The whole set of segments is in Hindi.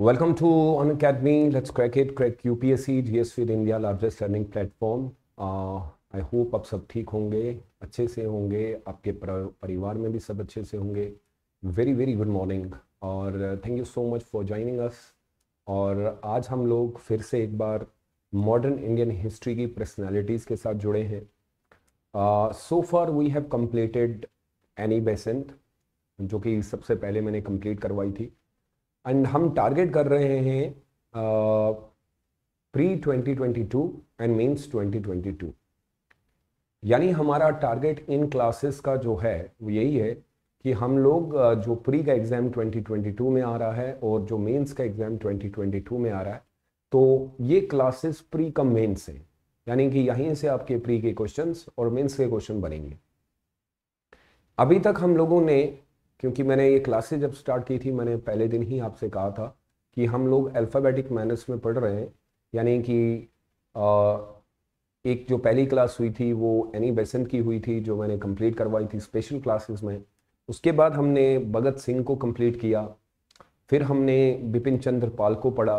Welcome to Welcome to On Academy. Let's crack it. Crack UPSC, GS Feed India largest learning platform I hope आप सब ठीक होंगे अच्छे से होंगे आपके परिवार में भी सब अच्छे से होंगे वेरी वेरी गुड मॉर्निंग और thank you so much for joining us और आज हम लोग फिर से एक बार मॉडर्न इंडियन हिस्ट्री की पर्सनैलिटीज़ के साथ जुड़े हैं so far we have completed Annie Besant जो कि सबसे पहले मैंने कम्प्लीट करवाई थी एंड हम टारगेट कर रहे हैं प्री 2022 एंड मीन्स 2022 यानी हमारा टारगेट इन क्लासेस का जो है वो यही है कि हम लोग जो प्री का एग्ज़ाम 2022 में आ रहा है और जो मेंस का एग्ज़ाम 2022 में आ रहा है तो ये क्लासेस प्री कम मेंस है यानी कि यहीं से आपके प्री के क्वेश्चंस और मेंस के क्वेश्चन बनेंगे अभी तक हम लोगों ने क्योंकि मैंने ये क्लासेज जब स्टार्ट की थी मैंने पहले दिन ही आपसे कहा था कि हम लोग अल्फ़ाबेटिक मैनर्स में पढ़ रहे हैं यानी कि आ, एक जो पहली क्लास हुई थी वो एनी बेसेंट की हुई थी जो मैंने कंप्लीट करवाई थी स्पेशल क्लासेस में उसके बाद हमने भगत सिंह को कंप्लीट किया फिर हमने बिपिन चंद्र पाल को पढ़ा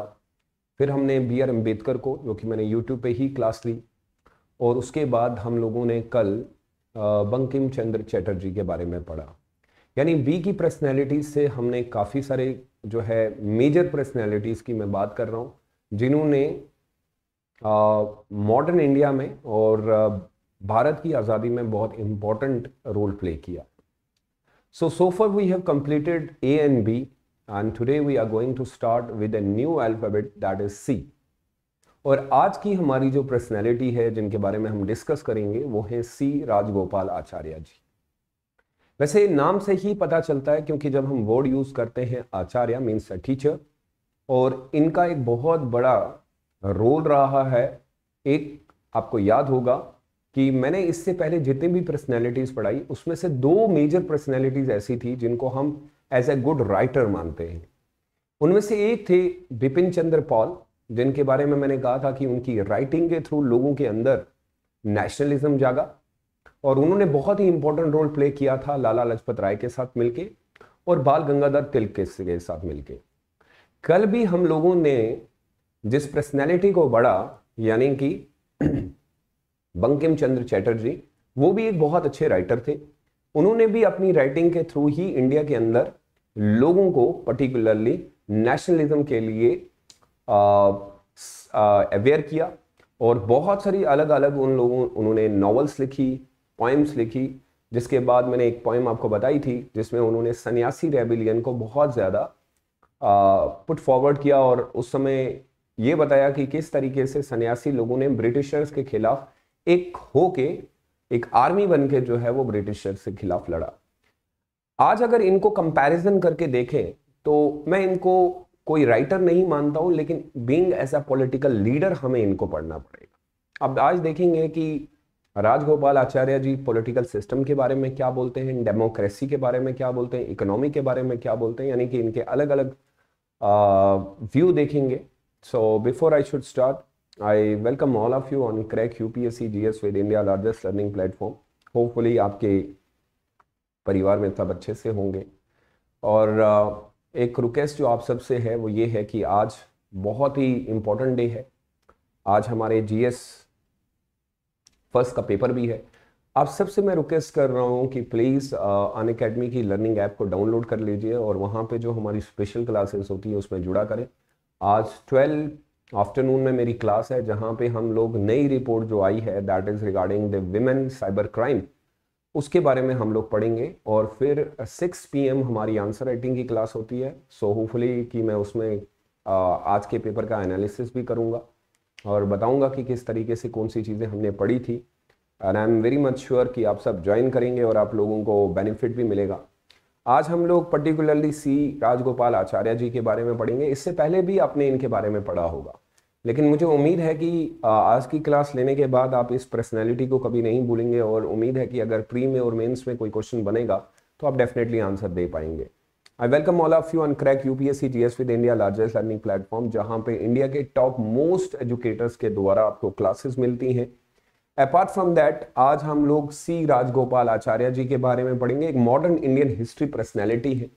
फिर हमने बी आर अम्बेडकर को जो कि मैंने यूट्यूब पे ही क्लास ली और उसके बाद हम लोगों ने कल बंकिम चंद्र चैटर्जी के बारे में पढ़ा यानी बी की पर्सनैलिटीज़ से हमने काफ़ी सारे जो है मेजर पर्सनैलिटीज़ की मैं बात कर रहा हूँ जिन्होंने मॉडर्न इंडिया में और भारत की आज़ादी में बहुत इम्पॉर्टेंट रोल प्ले किया so so far we have completed A and B and and we are going to start with with new new that is C और आज की हमारी जो पर्सनैलिटी है जिनके बारे में हम डिस्कस करेंगे वो है सी राजगोपाल आचार्य जी वैसे नाम से ही पता चलता है क्योंकि जब हम वर्ड यूज करते हैं आचार्य मीन्स टीचर और इनका एक बहुत बड़ा रोल रहा है एक आपको याद होगा कि मैंने इससे पहले जितनी भी पर्सनैलिटीज़ पढ़ाई उसमें से दो मेजर पर्सनैलिटीज़ ऐसी थी जिनको हम एज ए गुड राइटर मानते हैं उनमें से एक थे बिपिन चंद्र पॉल जिनके बारे में मैंने कहा था कि उनकी राइटिंग के थ्रू लोगों के अंदर नेशनलिज्म जागा और उन्होंने बहुत ही इंपॉर्टेंट रोल प्ले किया था लाला लजपत राय के साथ मिलके और बाल गंगाधर तिलक के साथ मिलके कल भी हम लोगों ने जिस पर्सनैलिटी को बढ़ा यानी कि बंकिम चंद्र चैटर्जी वो भी एक बहुत अच्छे राइटर थे उन्होंने भी अपनी राइटिंग के थ्रू ही इंडिया के अंदर लोगों को पर्टिकुलरली नेशनलिज्म के लिए अवेयर किया और बहुत सारी अलग अलग उन लोगों उन्होंने नॉवेल्स लिखी पोइम्स लिखी जिसके बाद मैंने एक पोइम आपको बताई थी जिसमें उन्होंने सन्यासी रेबिलियन को बहुत ज़्यादा पुट फॉरवर्ड किया और उस समय ये बताया कि किस तरीके से सन्यासी लोगों ने ब्रिटिशर्स के खिलाफ एक हो के एक आर्मी बन के जो है वो ब्रिटिशर्स के खिलाफ लड़ा आज अगर इनको कंपैरिजन करके देखें तो मैं इनको कोई राइटर नहीं मानता हूं लेकिन being as a political leader हमें इनको पढ़ना पड़ेगा अब आज देखेंगे कि राजगोपाल आचार्य जी पॉलिटिकल सिस्टम के बारे में क्या बोलते हैं डेमोक्रेसी के बारे में क्या बोलते हैं इकोनॉमी के बारे में क्या बोलते हैं यानी कि इनके अलग अलग व्यू देखेंगे so before I should start I welcome all of you on crack U P S C G S with India largest learning platform hopefully आपके परिवार में सब अच्छे से होंगे और uh, एक रिक्वेस्ट जो आप सबसे है वो ये है कि आज बहुत ही इम्पोर्टेंट डे है आज हमारे जी एस फर्स्ट का पेपर भी है आप सबसे मैं रिक्वेस्ट कर रहा हूँ कि प्लीज़ अन अकेडमी की लर्निंग ऐप को डाउनलोड कर लीजिए और वहाँ पे जो हमारी स्पेशल क्लासेस होती है उसमें जुड़ा करें आज ट्वेल्व आफ्टरनून में मेरी क्लास है जहाँ पे हम लोग नई रिपोर्ट जो आई है that is regarding the women cyber crime उसके बारे में हम लोग पढ़ेंगे और फिर सिक्स पी हमारी आंसर राइटिंग की क्लास होती है सो so होपफुली कि मैं उसमें uh, आज के पेपर का एनालिसिस भी करूँगा और बताऊँगा कि किस तरीके से कौन सी चीज़ें हमने पढ़ी थी and I am very much sure कि आप सब ज्वाइन करेंगे और आप लोगों को बेनिफिट भी मिलेगा आज हम लोग पर्टिकुलरली सी राजगोपाल आचार्य जी के बारे में पढ़ेंगे इससे पहले भी आपने इनके बारे में पढ़ा होगा लेकिन मुझे उम्मीद है कि आज की क्लास लेने के बाद आप इस पर्सनैलिटी को कभी नहीं भूलेंगे और उम्मीद है कि अगर प्री में और मेंस में कोई क्वेश्चन बनेगा तो आप डेफिनेटली आंसर दे पाएंगे I welcome all of you on crack UPSC GS with India largest learning platform जहां पे इंडिया के टॉप मोस्ट एजुकेटर्स के द्वारा आपको क्लासेस मिलती हैं अपार्ट फ्रॉम दैट आज हम लोग सी राजगोपाल आचार्य जी के बारे में पढ़ेंगे एक मॉडर्न इंडियन हिस्ट्री पर्सनैलिटी है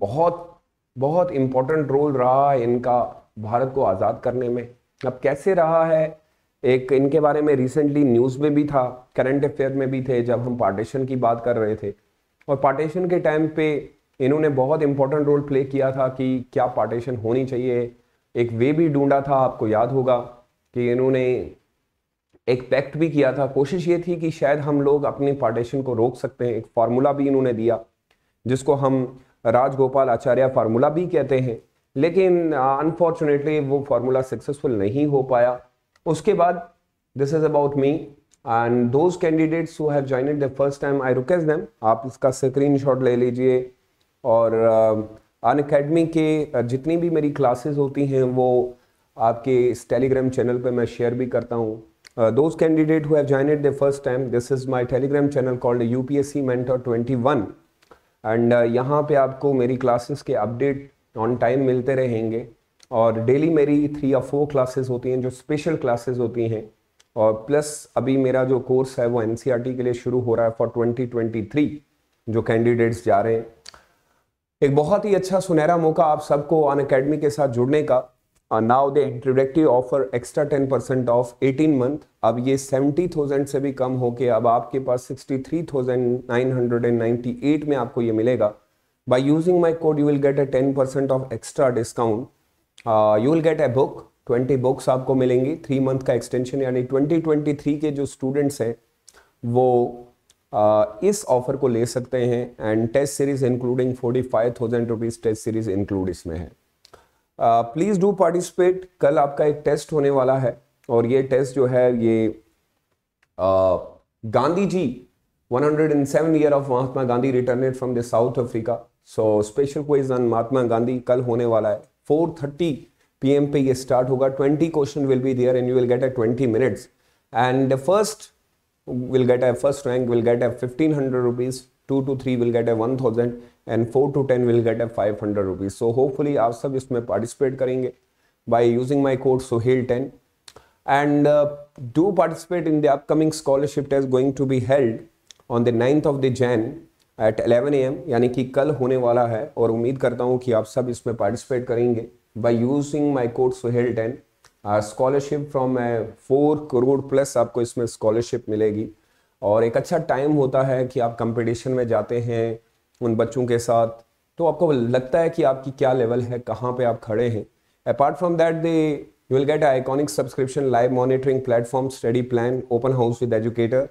बहुत बहुत इम्पोर्टेंट रोल रहा है इनका भारत को आज़ाद करने में अब कैसे रहा है एक इनके बारे में रिसेंटली न्यूज़ में भी था करंट अफेयर में भी थे जब हम पार्टीशन की बात कर रहे थे और पार्टीशन के टाइम पे इन्होंने बहुत इंपॉर्टेंट रोल प्ले किया था कि क्या पार्टीशन होनी चाहिए एक वे भी ढूंढा था आपको याद होगा कि इन्होंने एक पैक्ट भी किया था कोशिश ये थी कि शायद हम लोग अपनी पार्टीशन को रोक सकते हैं एक फार्मूला भी इन्होंने दिया जिसको हम राजगोपाल आचार्य फार्मूला भी कहते हैं लेकिन अनफॉर्चुनेटली वो फार्मूला सक्सेसफुल नहीं हो पाया उसके बाद this is about me and those candidates who have the first time I request them आप इसका स्क्रीन ले लीजिए और अन अकेडमी के जितनी भी मेरी क्लासेस होती हैं वो आपके इस टेलीग्राम चैनल पे मैं शेयर भी करता हूँ Uh, those candidate who have joined it the first time, this is my telegram channel called UPSC Mentor 21 and uh, यहाँ पे आपको मेरी क्लासेस के अपडेट ऑन टाइम मिलते रहेंगे और डेली मेरी थ्री या फोर क्लासेस होती हैं जो स्पेशल क्लासेस होती हैं और प्लस अभी मेरा जो कोर्स है वो एन e के लिए शुरू हो रहा है फॉर 2023 जो कैंडिडेट्स जा रहे हैं एक बहुत ही अच्छा सुनहरा मौका आप सबको अन अकेडमी के साथ जुड़ने का now the introductory offer extra ten percent off eighteen month अब ये सेवेंटी थाउजेंड से भी कम होके अब आपके पास sixty three thousand nine hundred and ninety eight में आपको ये मिलेगा by using my code you will get a ten percent off extra discount you will get a book twenty books आपको मिलेंगी थ्री मंथ का एक्सटेंशन यानी ट्वेंटी ट्वेंटी थ्री के जो स्टूडेंट्स हैं वो uh, इस ऑफर को ले सकते हैं and test series including forty five thousand rupees test series include इसमें है प्लीज़ डू पार्टिसिपेट कल आपका एक टेस्ट होने वाला है और ये टेस्ट जो है ये Gandhi ji 107 year of Mahatma Gandhi returned from the South Africa so special quiz on Mahatma Gandhi कल होने वाला है 4:30 एम पे ये स्टार्ट होगा 20 question will be there and you will get a 20 minutes and the first get get first rank will get get fifteen hundred rupees two to three will get a one thousand and four to ten will get a five hundred rupees so hopefully आप सब इसमें पार्टिसिपेट करेंगे by using my code Suhel ten and uh, do participate in the scholarship scholarship going to be held on the ninth of the Jan eight at A M यानी कि कल होने वाला है और उम्मीद करता हूँ कि आप सब इसमें पार्टिसिपेट करेंगे by using my code Suhel ten scholarship from four crore plus आपको इसमें स्कॉलरशिप मिलेगी और एक अच्छा टाइम होता है कि आप कंपटीशन में जाते हैं उन बच्चों के साथ तो आपको लगता है कि आपकी क्या लेवल है कहाँ पे आप खड़े हैं apart from that they you will get iconic subscription live monitoring platform study plan open house with educator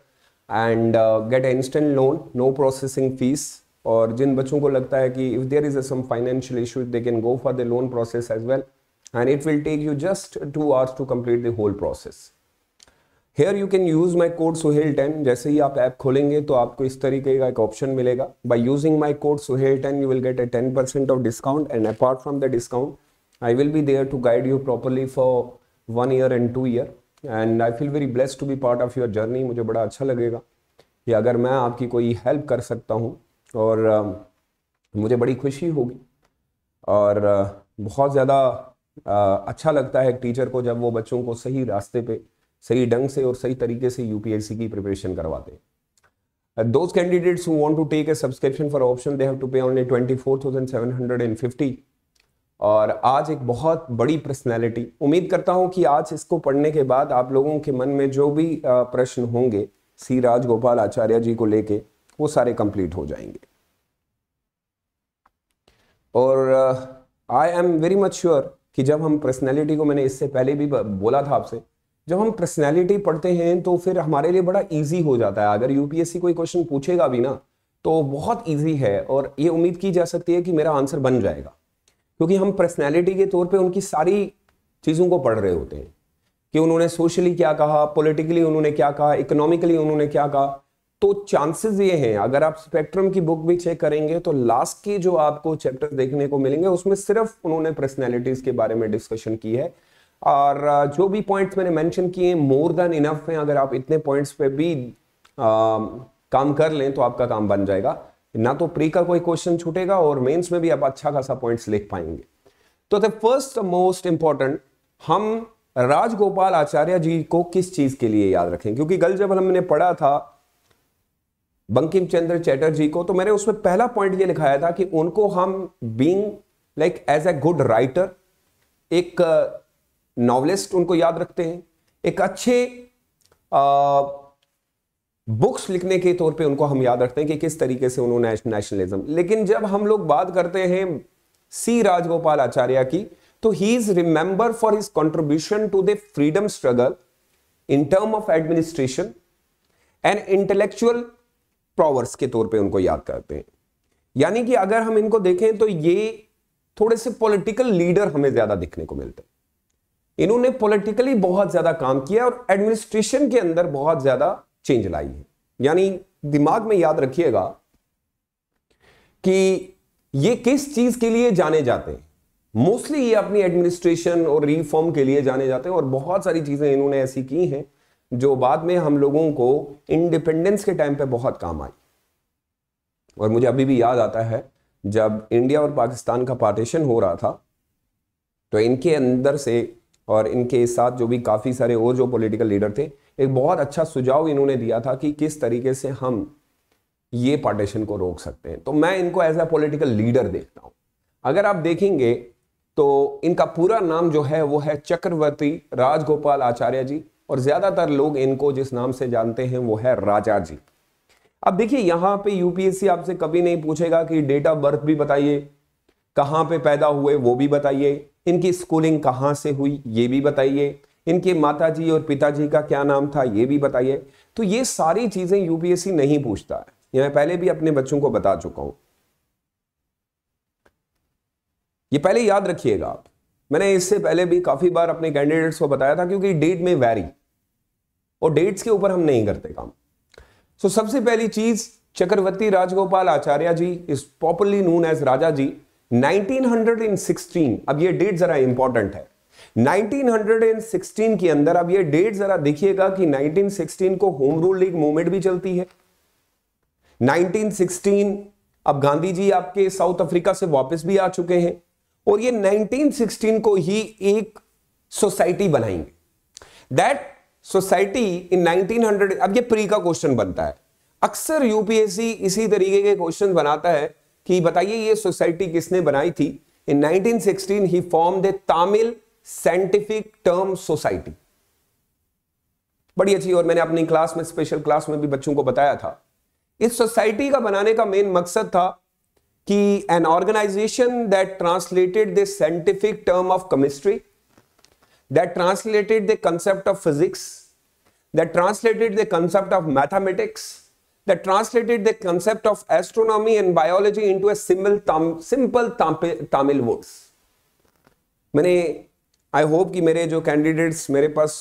and get instant loan no processing fees और जिन बच्चों को लगता है कि if there is some financial issue they can go for the loan process as well and it will take you just two hours to complete the whole process here you can use my code Suhel ten जैसे ही आप ऐप खोलेंगे तो आपको इस तरीके का एक ऑप्शन मिलेगा by using my code Suhel ten you will get a ten percent off discount and apart from the discount I will be there to guide you properly for one year and two year and I feel very blessed to be part of your journey मुझे बड़ा अच्छा लगेगा कि अगर मैं आपकी कोई हेल्प कर सकता हूँ और uh, मुझे बड़ी खुशी होगी और uh, बहुत ज़्यादा uh, अच्छा लगता है एक टीचर को जब वो बच्चों को सही रास्ते पर सही ढंग से और सही तरीके से यूपीएससी की प्रिपरेशन करवाते uh, those subscription for option they have to pay only twenty four thousand seven hundred and fifty और आज एक बहुत बड़ी पर्सनैलिटी उम्मीद करता हूं कि आज इसको पढ़ने के बाद आप लोगों के मन में जो भी uh, प्रश्न होंगे सी राजगोपाल आचार्य जी को लेके वो सारे कंप्लीट हो जाएंगे और I am very much sure कि जब हम पर्सनैलिटी को मैंने इससे पहले भी बोला था आपसे जब हम पर्सनैलिटी पढ़ते हैं तो फिर हमारे लिए बड़ा ईजी हो जाता है अगर यूपीएससी कोई क्वेश्चन पूछेगा भी ना तो बहुत ईजी है और ये उम्मीद की जा सकती है कि मेरा आंसर बन जाएगा क्योंकि हम पर्सनैलिटी के तौर पर उनकी सारी चीज़ों को पढ़ रहे होते हैं कि उन्होंने सोशली क्या कहा पॉलिटिकली उन्होंने क्या कहा इकोनॉमिकली उन्होंने क्या कहा तो चांसेस ये हैं अगर आप स्पेक्ट्रम की बुक भी चेक करेंगे तो लास्ट की जो आपको चैप्टर देखने को मिलेंगे उसमें सिर्फ उन्होंने पर्सनैलिटीज के बारे में डिस्कशन की है और जो भी पॉइंट्स मैंने मेंशन किए मोर देन इनफ हैं अगर आप इतने पॉइंट्स पे भी आ, काम कर लें तो आपका काम बन जाएगा ना तो प्री का कोई क्वेश्चन छूटेगा और मेंस में भी आप अच्छा खासा पॉइंट्स लिख पाएंगे तो द फर्स्ट मोस्ट इंपॉर्टेंट हम राजगोपाल आचार्य जी को किस चीज के लिए याद रखें क्योंकि कल जब हमने पढ़ा था बंकिम चंद्र चैटर्जी को तो मैंने उसमें पहला पॉइंट ये लिखाया था कि उनको हम being like as a good writer एक नॉवलिस्ट उनको याद रखते हैं एक अच्छे बुक्स लिखने के तौर पे उनको हम याद रखते हैं कि किस तरीके से उन्होंने नेशनलिज्म लेकिन जब हम लोग बात करते हैं सी राजगोपाल आचार्य की तो he is remember for his contribution to the freedom struggle in term of administration and intellectual prowess के तौर पे उनको याद करते हैं यानी कि अगर हम इनको देखें तो ये थोड़े से पॉलिटिकल लीडर हमें ज्यादा दिखने को मिलते हैं इन्होंने पॉलिटिकली बहुत ज्यादा काम किया और एडमिनिस्ट्रेशन के अंदर बहुत ज्यादा चेंज लाई है यानी दिमाग में याद रखिएगा कि ये किस चीज के लिए जाने जाते हैं मोस्टली ये अपनी एडमिनिस्ट्रेशन और रिफॉर्म के लिए जाने जाते हैं और बहुत सारी चीजें इन्होंने ऐसी की हैं जो बाद में हम लोगों को इंडिपेंडेंस के टाइम पे बहुत काम आई और मुझे अभी भी याद आता है जब इंडिया और पाकिस्तान का पार्टीशन हो रहा था तो इनके अंदर से और इनके साथ जो भी काफ़ी सारे और जो पॉलिटिकल लीडर थे एक बहुत अच्छा सुझाव इन्होंने दिया था कि किस तरीके से हम ये पार्टीशन को रोक सकते हैं तो मैं इनको एज ए पॉलिटिकल लीडर देखता हूँ अगर आप देखेंगे तो इनका पूरा नाम जो है वो है चक्रवर्ती राजगोपाल आचार्य जी और ज़्यादातर लोग इनको जिस नाम से जानते हैं वो है राजा जी अब देखिए यहाँ पे यूपीएससी आपसे कभी नहीं पूछेगा कि डेट ऑफ बर्थ भी बताइए कहाँ पे पैदा हुए वो भी बताइए इनकी स्कूलिंग कहाँ से हुई ये भी बताइए इनके माताजी और पिताजी का क्या नाम था ये भी बताइए तो ये सारी चीज़ें यूपीएससी नहीं पूछता है ये मैं पहले भी अपने बच्चों को बता चुका हूँ ये पहले याद रखिएगा आप मैंने इससे पहले भी काफ़ी बार अपने कैंडिडेट्स को बताया था क्योंकि डेट में वैरी और डेट्स के ऊपर हम नहीं करते काम सो so, सबसे पहली चीज़ Chakravarti Rajagopal Acharya ji is popularly known as Raja ji 1916 अब ये डेट जरा इंपॉर्टेंट है 1916 के अंदर अब ये डेट जरा देखिएगा कि 1916 को होम रूल लीग मूवमेंट भी चलती है 1916 अब गांधी जी आपके साउथ अफ्रीका से वापस भी आ चुके हैं और ये 1916 को ही एक सोसाइटी बनाएंगे दैट सोसाइटी इन 1900 अब ये प्री का क्वेश्चन बनता है अक्सर यूपीएससी इसी तरीके के क्वेश्चन बनाता है कि बताइए ये सोसाइटी किसने बनाई थी in 1916 he form the Tamil scientific term society बड़ी अच्छी और मैंने अपनी क्लास में स्पेशल क्लास में भी बच्चों को बताया था इस सोसाइटी का बनाने का मेन मकसद था कि an organization that translated the scientific term of chemistry that translated the concept of physics that translated the concept of mathematics that translated the concept of astronomy and biology into a simple, tam, simple Tamil words मैंने आई होप कि मेरे जो कैंडिडेट्स मेरे पास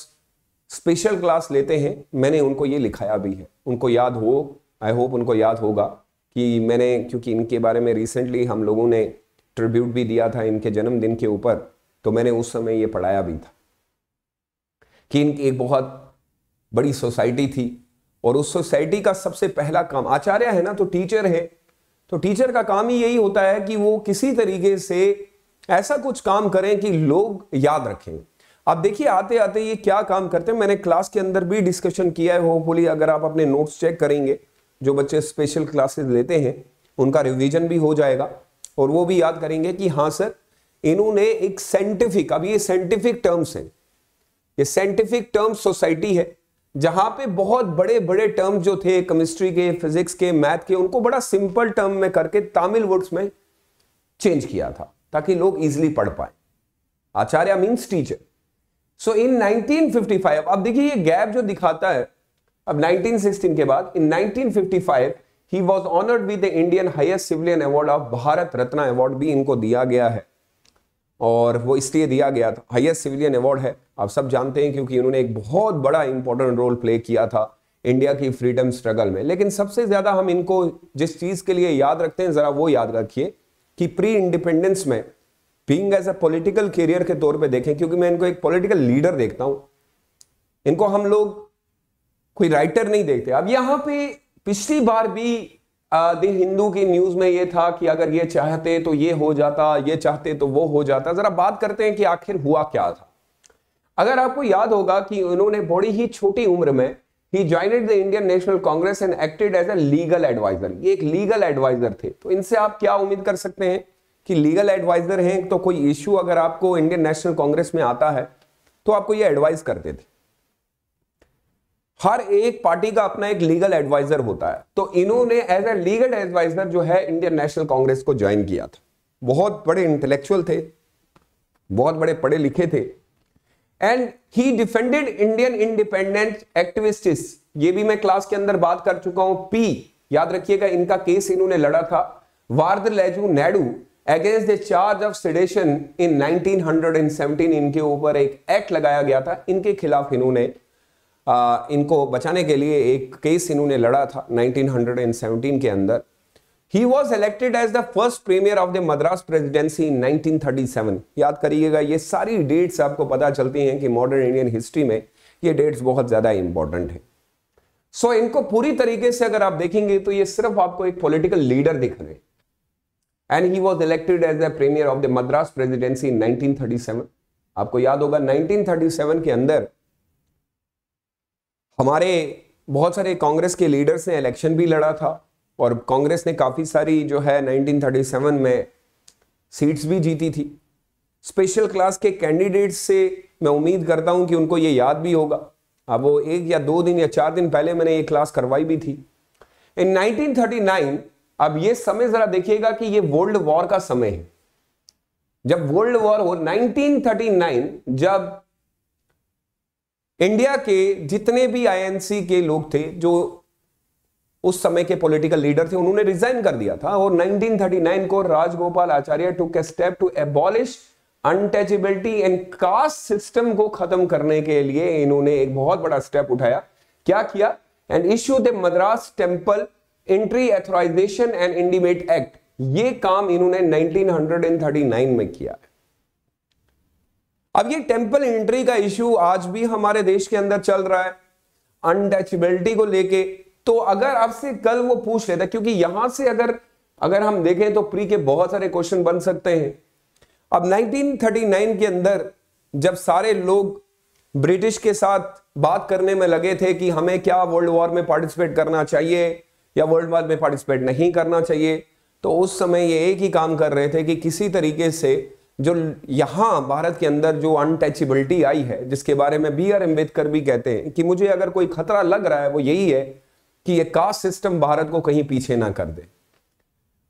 स्पेशल क्लास लेते हैं मैंने उनको ये लिखाया भी है उनको याद हो आई होप उनको याद होगा कि मैंने क्योंकि इनके बारे में रिसेंटली हम लोगों ने ट्रिब्यूट भी दिया था इनके जन्मदिन के ऊपर तो मैंने उस समय ये पढ़ाया भी था कि इनकी एक बहुत बड़ी सोसाइटी थी और उस सोसाइटी का सबसे पहला काम आचार्य है ना तो टीचर है तो टीचर का काम ही यही होता है कि वो किसी तरीके से ऐसा कुछ काम करें कि लोग याद रखें अब देखिए आते आते ये क्या काम करते हैं मैंने क्लास के अंदर भी डिस्कशन किया है होपफुली अगर आप अपने नोट्स चेक करेंगे जो बच्चे स्पेशल क्लासेस लेते हैं उनका रिवीजन भी हो जाएगा और वो भी याद करेंगे कि हाँ सर इन्होंने एक साइंटिफिक अब ये साइंटिफिक टर्म्स है ये साइंटिफिक टर्म्स सोसाइटी है जहां पे बहुत बड़े बड़े टर्म जो थे केमिस्ट्री के फिजिक्स के मैथ के उनको बड़ा सिंपल टर्म में करके तमिल वर्ड्स में चेंज किया था ताकि लोग इजिली पढ़ पाए आचार्य मीन्स टीचर सो इन 1955 अब देखिए ये गैप जो दिखाता है अब 1916 के बाद in 1955 he was honoured with the Indian highest civilian award of Bharat Ratna award भी इनको दिया गया है और वो इसलिए दिया गया था हाइएस्ट सिविलियन अवार्ड है आप सब जानते हैं क्योंकि उन्होंने एक बहुत बड़ा इंपॉर्टेंट रोल प्ले किया था इंडिया की फ्रीडम स्ट्रगल में लेकिन सबसे ज्यादा हम इनको जिस चीज के लिए याद रखते हैं जरा वो याद रखिए कि प्री इंडिपेंडेंस में being as a political career के तौर पर देखें क्योंकि मैं इनको एक पोलिटिकल लीडर देखता हूं इनको हम लोग कोई राइटर नहीं देखते अब यहां पे पिछली बार भी दिन हिंदू की न्यूज में ये था कि अगर ये चाहते तो ये हो जाता ये चाहते तो वो हो जाता जरा बात करते हैं कि आखिर हुआ क्या था अगर आपको याद होगा कि उन्होंने बड़ी ही छोटी उम्र में ही joined the Indian National Congress and acted as a legal adviser ये एक लीगल एडवाइजर थे तो इनसे आप क्या उम्मीद कर सकते हैं कि लीगल एडवाइजर हैं तो कोई इश्यू अगर आपको इंडियन नेशनल कांग्रेस में आता है तो आपको ये एडवाइज करते थे हर एक पार्टी का अपना एक लीगल एडवाइजर होता है तो इन्होंने एज ए लीगल एडवाइजर जो है इंडियन नेशनल कांग्रेस को ज्वाइन किया था बहुत बड़े इंटेलेक्चुअल थे बहुत बड़े पढ़े लिखे थे and he defended Indian independent activist ये भी मैं क्लास के अंदर बात कर चुका हूं पी याद रखिएगा इनका केस इन्होंने लड़ा था Varadarajulu Naidu against the charge of sedition in 1917 इनके ऊपर एक एक्ट लगाया गया था इनके खिलाफ इन्होंने आ, इनको बचाने के लिए एक केस इन्होंने लड़ा था 1917 के अंदर ही was elected as the first premier of the Madras presidency in 1937 याद करिएगा ये सारी डेट्स आपको पता चलती हैं कि मॉडर्न इंडियन हिस्ट्री में ये डेट्स बहुत ज़्यादा इंपॉर्टेंट है सो so, इनको पूरी तरीके से अगर आप देखेंगे तो ये सिर्फ आपको एक पॉलिटिकल लीडर दिख रहे and he was elected as the premier of the Madras presidency in nineteen आपको याद होगा 1937 के अंदर हमारे बहुत सारे कांग्रेस के लीडर्स ने इलेक्शन भी लड़ा था और कांग्रेस ने काफ़ी सारी जो है 1937 में सीट्स भी जीती थी स्पेशल क्लास के कैंडिडेट्स से मैं उम्मीद करता हूं कि उनको ये याद भी होगा अब वो एक या दो दिन या चार दिन पहले मैंने ये क्लास करवाई भी थी इन 1939 अब ये समय जरा देखिएगा कि ये वर्ल्ड वॉर का समय है जब वर्ल्ड वॉर हो 1939 जब इंडिया के जितने भी आईएनसी के लोग थे जो उस समय के पॉलिटिकल लीडर थे उन्होंने रिजाइन कर दिया था और 1939 को Rajagopal Acharya took a step to abolish untouchability and caste system को खत्म करने के लिए इन्होंने एक बहुत बड़ा स्टेप उठाया क्या किया and issue the Madras temple entry authorization and indemnity act ये काम इन्होंने 1939 में किया अब ये टेम्पल एंट्री का इश्यू आज भी हमारे देश के अंदर चल रहा है अनटचबिलिटी को लेके तो अगर आपसे कल वो पूछ लेता क्योंकि यहां से अगर अगर हम देखें तो प्री के बहुत सारे क्वेश्चन बन सकते हैं अब 1939 के अंदर जब सारे लोग ब्रिटिश के साथ बात करने में लगे थे कि हमें क्या वर्ल्ड वॉर में पार्टिसिपेट करना चाहिए या वर्ल्ड वॉर में पार्टिसिपेट नहीं करना चाहिए तो उस समय ये एक ही काम कर रहे थे कि किसी तरीके से जो यहाँ भारत के अंदर जो अनटचेबिलिटी आई है जिसके बारे में बी आर अम्बेडकर भी कहते हैं कि मुझे अगर कोई खतरा लग रहा है वो यही है कि ये कास्ट सिस्टम भारत को कहीं पीछे ना कर दे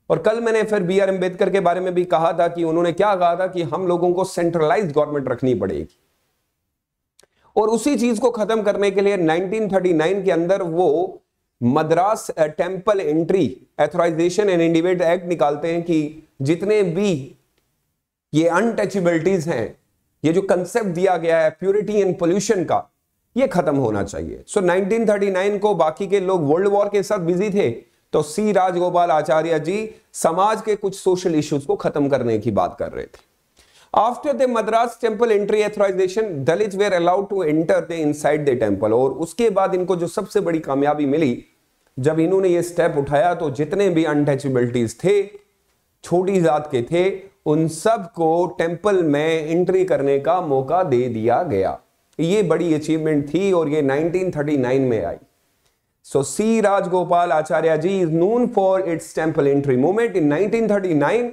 और कल मैंने फिर बी आर अम्बेडकर के बारे में भी कहा था कि उन्होंने क्या कहा था कि हम लोगों को सेंट्रलाइज गवर्नमेंट रखनी पड़ेगी और उसी चीज को खत्म करने के लिए 1939 के अंदर वो Madras temple entry authorization and indemnity act निकालते हैं कि जितने भी ये अनटचेबिलिटीज हैं ये जो कंसेप्ट दिया गया है प्योरिटी एंड पोल्यूशन का ये खत्म होना चाहिए सो so, 1939 को बाकी के लोग वर्ल्ड वॉर के साथ बिजी थे तो सी राजगोपाल आचार्य जी समाज के कुछ सोशल इश्यूज को खत्म करने की बात कर रहे थे after the Madras temple entry authorization Dalit were allowed to enter the inside the temple और उसके बाद इनको जो सबसे बड़ी कामयाबी मिली जब इन्होंने ये स्टेप उठाया तो जितने भी अनटचेबिलिटीज थे छोटी जात के थे उन सब को टेम्पल में एंट्री करने का मौका दे दिया गया ये बड़ी अचीवमेंट थी और ये 1939 में आई so C Rajagopal Acharya ji is known for its temple entry movement in 1939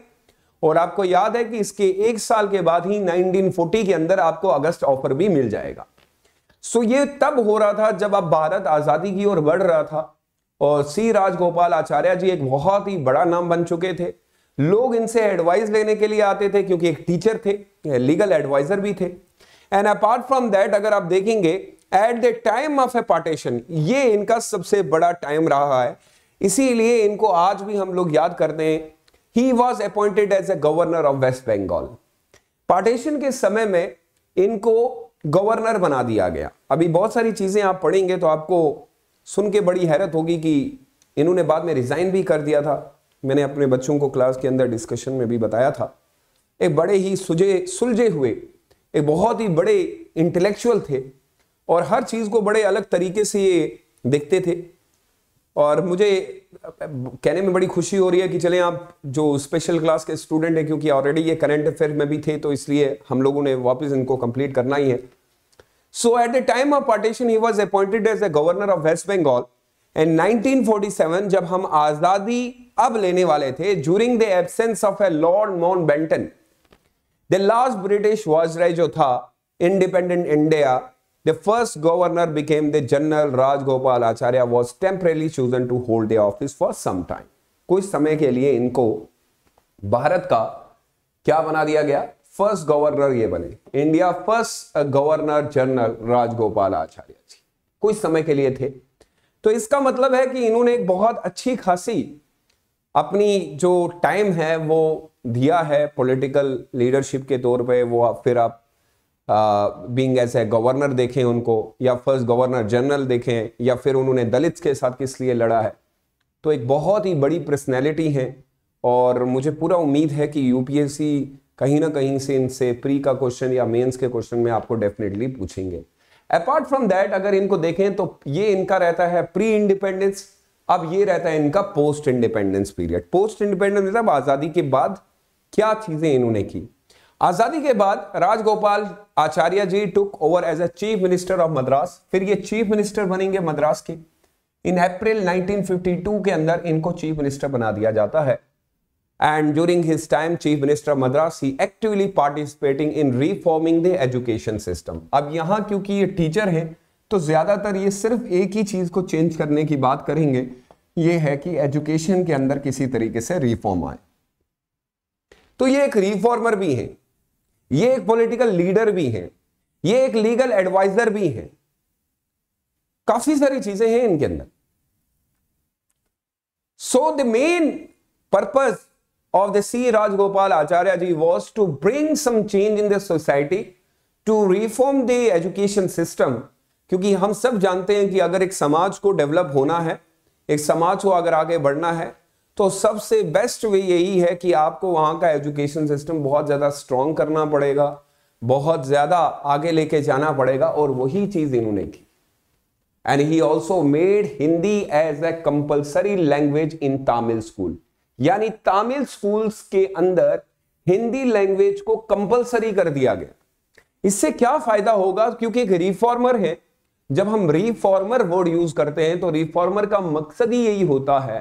और आपको याद है कि इसके एक साल के बाद ही 1940 के अंदर आपको अगस्त ऑफर भी मिल जाएगा सो so ये तब हो रहा था जब अब भारत आजादी की ओर बढ़ रहा था और सी राजगोपाल आचार्य जी एक बहुत ही बड़ा नाम बन चुके थे लोग इनसे एडवाइस लेने के लिए आते थे क्योंकि एक टीचर थे लीगल एडवाइजर भी थे एंड अपार्ट फ्रॉम दैट अगर आप देखेंगे at the time of a partition ये इनका सबसे बड़ा टाइम रहा है इसीलिए इनको आज भी हम लोग याद करते हैं he was appointed as a governor of West Bengal partition के समय में इनको गवर्नर बना दिया गया अभी बहुत सारी चीजें आप पढ़ेंगे तो आपको सुन के बड़ी हैरत होगी कि इन्होंने बाद में रिजाइन भी कर दिया था मैंने अपने बच्चों को क्लास के अंदर डिस्कशन में भी बताया था एक बड़े ही सुझे सुलझे हुए एक बहुत ही बड़े इंटेलेक्चुअल थे और हर चीज़ को बड़े अलग तरीके से ये देखते थे और मुझे कहने में बड़ी खुशी हो रही है कि चलें आप जो स्पेशल क्लास के स्टूडेंट हैं क्योंकि ऑलरेडी ये करंट अफेयर में भी थे तो इसलिए हम लोगों ने वापस इनको कंप्लीट करना ही है so at the time of partition he was appointed as the governor of West Bengal and 1947 जब हम आजादी अब लेने वाले थे during the absence of a lord Mountbatten the last British viceroy जो था independent India the first governor became the general Rajagopal Acharya was temporarily chosen to hold the office for some time कुछ समय के लिए इनको भारत का क्या बना दिया गया फर्स्ट गवर्नर ये बने India first governor general Rajagopal Acharya ji कुछ समय के लिए थे तो इसका मतलब है कि इन्होंने एक बहुत अच्छी खासी अपनी जो टाइम है वो दिया है पॉलिटिकल लीडरशिप के तौर पे वो आप फिर आप बींग एज ए गवर्नर देखें उनको या फर्स्ट गवर्नर जनरल देखें या फिर उन्होंने दलित के साथ किस लिए लड़ा है तो एक बहुत ही बड़ी पर्सनैलिटी है और मुझे पूरा उम्मीद है कि यूपीएससी कहीं ना कहीं से इनसे प्री का क्वेश्चन या मेंस के क्वेश्चन में आपको डेफिनेटली पूछेंगे अपार्ट फ्रॉम दैट अगर इनको देखें तो ये इनका रहता है प्री इंडिपेंडेंस अब ये रहता है इनका post independence period post independence मतलब आजादी के बाद क्या चीजें इन्होंने की आजादी के बाद Rajagopal Acharya ji took over as a chief minister of Madras फिर ये चीफ मिनिस्टर बनेंगे मद्रास के इन अप्रैल 1952 के अंदर इनको चीफ मिनिस्टर बना दिया जाता है and during his time chief minister of madras he actively participating in reforming the education system अब यहाँ क्योंकि ये टीचर है तो ज़्यादातर ये सिर्फ एक ही चीज़ को चेंज करने की बात करेंगे ये है कि एजुकेशन के अंदर किसी तरीके से रिफॉर्म आए तो ये एक रिफॉर्मर भी हैं ये एक पॉलिटिकल लीडर भी हैं ये एक लीगल एडवाइजर भी हैं काफी सारी चीजें हैं इनके अंदर so the main purpose of the C. Rajgopal ji was to bring some change in the society to reform the education system क्योंकि हम सब जानते हैं कि अगर एक समाज को डेवलप होना है एक समाज को अगर आगे बढ़ना है तो सबसे बेस्ट वे यही है कि आपको वहां का एजुकेशन सिस्टम बहुत ज़्यादा स्ट्रॉन्ग करना पड़ेगा बहुत ज़्यादा आगे लेके जाना पड़ेगा और वही चीज़ इन्होंने की and he also made Hindi as a compulsory language in Tamil school यानी तमिल स्कूल्स के अंदर हिंदी लैंग्वेज को कंपलसरी कर दिया गया इससे क्या फायदा होगा क्योंकि एक रिफॉर्मर है जब हम रिफॉर्मर वर्ड यूज करते हैं तो रिफॉर्मर का मकसद ही यही होता है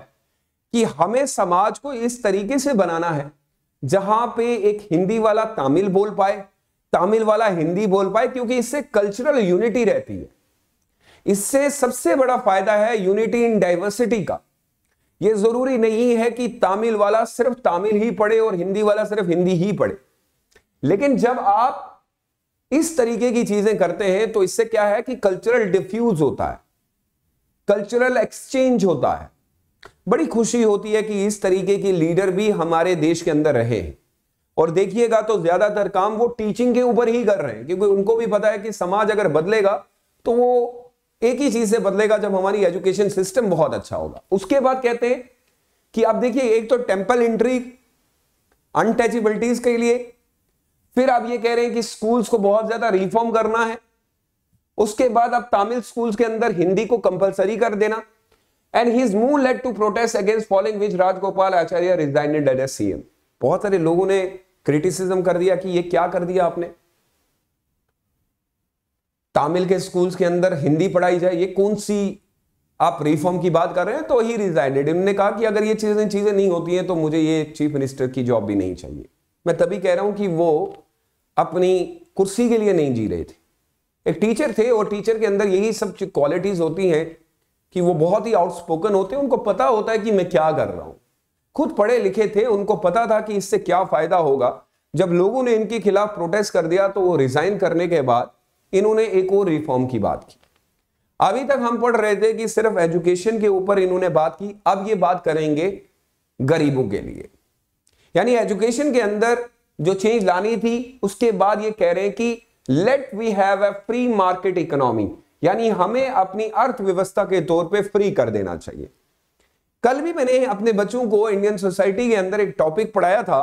कि हमें समाज को इस तरीके से बनाना है जहां पे एक हिंदी वाला तमिल बोल पाए तमिल वाला हिंदी बोल पाए क्योंकि इससे कल्चरल यूनिटी रहती है इससे सबसे बड़ा फायदा है यूनिटी इन डाइवर्सिटी का ये जरूरी नहीं है कि तमिल वाला सिर्फ तमिल ही पढ़े और हिंदी वाला सिर्फ हिंदी ही पढ़े लेकिन जब आप इस तरीके की चीजें करते हैं तो इससे क्या है कि कल्चरल डिफ्यूज होता है कल्चरल एक्सचेंज होता है बड़ी खुशी होती है कि इस तरीके की लीडर भी हमारे देश के अंदर रहे हैं और देखिएगा तो ज्यादातर काम वो टीचिंग के ऊपर ही कर रहे हैं क्योंकि उनको भी पता है कि समाज अगर बदलेगा तो वो एक ही चीज से बदलेगा जब हमारी एजुकेशन सिस्टम बहुत अच्छा होगा उसके बाद कहते हैं कि आप देखिए एक तो टेम्पल एंट्री अनटचिबिलिटीज के लिए फिर आप ये कह रहे हैं कि स्कूल्स को बहुत ज्यादा रिफॉर्म करना है उसके बाद आप तमिल स्कूल्स के अंदर हिंदी को कंपलसरी कर देना and his move led to protest against following which Rajagopal Acharya resigned as CM बहुत सारे लोगों ने क्रिटिसिज्म कर दिया कि ये क्या कर दिया आपने तमिल के स्कूल्स के अंदर हिंदी पढ़ाई जाए ये कौन सी आप रिफॉर्म की बात कर रहे हैं तो ही रिजाइनेड इन्होंने कहा कि अगर ये चीज़ें चीज़ें नहीं होती हैं तो मुझे ये चीफ मिनिस्टर की जॉब भी नहीं चाहिए मैं तभी कह रहा हूं कि वो अपनी कुर्सी के लिए नहीं जी रहे थे एक टीचर थे और टीचर के अंदर यही सब क्वालिटीज होती हैं कि वो बहुत ही आउटस्पोकन होते हैं उनको पता होता है कि मैं क्या कर रहा हूं खुद पढ़े लिखे थे उनको पता था कि इससे क्या फायदा होगा जब लोगों ने इनके खिलाफ प्रोटेस्ट कर दिया तो वो रिजाइन करने के बाद इन्होंने एक और रिफॉर्म की बात की अभी तक हम पढ़ रहे थे कि सिर्फ एजुकेशन के ऊपर इन्होंने बात की अब ये बात करेंगे गरीबों के लिए यानी एजुकेशन के अंदर जो चेंज लानी थी उसके बाद ये कह रहे हैं कि let we have a free market economy यानी हमें अपनी अर्थव्यवस्था के तौर पे फ्री कर देना चाहिए कल भी मैंने अपने बच्चों को इंडियन सोसाइटी के अंदर एक टॉपिक पढ़ाया था